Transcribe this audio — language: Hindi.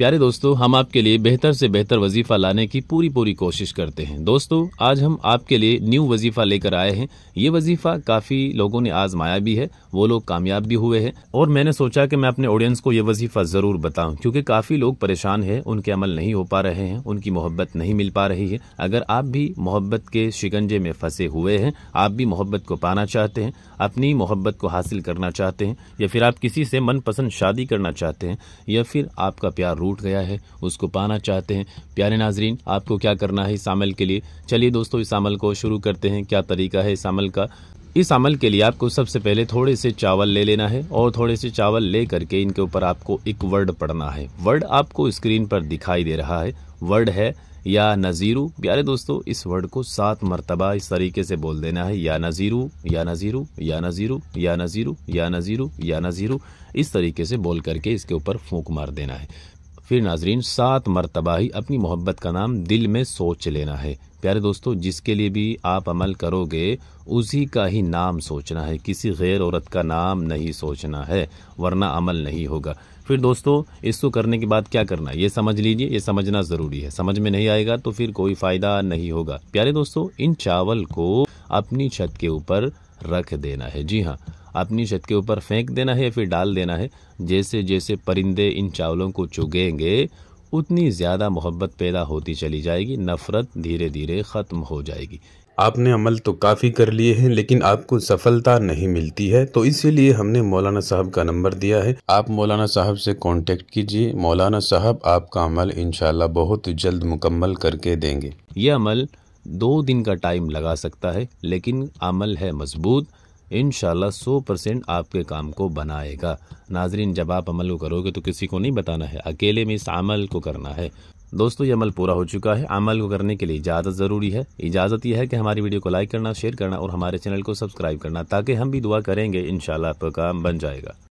प्यारे दोस्तों हम आपके लिए बेहतर से बेहतर वजीफ़ा लाने की पूरी पूरी कोशिश करते हैं दोस्तों आज हम आपके लिए न्यू वजीफ़ा लेकर आए हैं ये वजीफ़ा काफ़ी लोगों ने आजमाया भी है वो लोग कामयाब भी हुए हैं और मैंने सोचा कि मैं अपने ऑडियंस को ये वजीफ़ा ज़रूर बताऊं क्योंकि काफ़ी लोग परेशान हैं उनके अमल नहीं हो पा रहे हैं उनकी मोहब्बत नहीं मिल पा रही है अगर आप भी मोहब्बत के शिकंजे में फंसे हुए हैं आप भी मोहब्बत को पाना चाहते हैं अपनी मोहब्बत को हासिल करना चाहते हैं या फिर आप किसी से मनपसंद शादी करना चाहते हैं या फिर आपका प्यार टूट गया है उसको पाना चाहते हैं प्यारे नाजरीन आपको क्या करना है इस अमल के लिए चलिए दोस्तों इस अमल को शुरू करते हैं क्या तरीका है इस अमल का इस अमल के लिए आपको सबसे पहले थोड़े से चावल ले लेना है और थोड़े से चावल ले करके इनके ऊपर आपको एक वर्ड पढ़ना है वर्ड आपको स्क्रीन पर दिखाई दे रहा है वर्ड है या नज़ीरू प्यारे दोस्तों इस वर्ड को सात मरतबा इस तरीके से बोल देना है या नज़ीरू या नज़ीरू या नज़ीरू या नज़ीरू या नज़ीरू या नज़ीरू इस तरीके से बोल करके इसके ऊपर फूंक मार देना है फिर नाजरीन सात मरतबा ही अपनी मोहब्बत का नाम दिल में सोच लेना है प्यारे दोस्तों जिसके लिए भी आप अमल करोगे उसी का ही नाम सोचना है किसी गैर औरत का नाम नहीं सोचना है वरना अमल नहीं होगा फिर दोस्तों इसको करने के बाद क्या करना है ये समझ लीजिए ये समझना ज़रूरी है समझ में नहीं आएगा तो फिर कोई फ़ायदा नहीं होगा प्यारे दोस्तों इन चावल को अपनी छत के ऊपर रख देना है जी हाँ अपनी छत के ऊपर फेंक देना है या फिर डाल देना है जैसे जैसे परिंदे इन चावलों को चुगेंगे उतनी ज़्यादा मोहब्बत पैदा होती चली जाएगी नफ़रत धीरे धीरे ख़त्म हो जाएगी आपने अमल तो काफ़ी कर लिए हैं लेकिन आपको सफलता नहीं मिलती है तो इसीलिए हमने मौलाना साहब का नंबर दिया है आप मौलाना साहब से कांटेक्ट कीजिए मौलाना साहब आपका अमल इनशाला बहुत जल्द मुकम्मल करके देंगे यह अमल दो दिन का टाइम लगा सकता है लेकिन अमल है मजबूत इन सौ परसेंट आपके काम को बनाएगा नाजरीन जब आप अमल को करोगे तो किसी को नहीं बताना है अकेले में इस अमल को करना है दोस्तों ये अमल पूरा हो चुका है अमल को करने के लिए इजाज़त ज़रूरी है इजाज़त यह है कि हमारी वीडियो को लाइक करना शेयर करना और हमारे चैनल को सब्सक्राइब करना ताकि हम भी दुआ करेंगे इन आपका काम बन जाएगा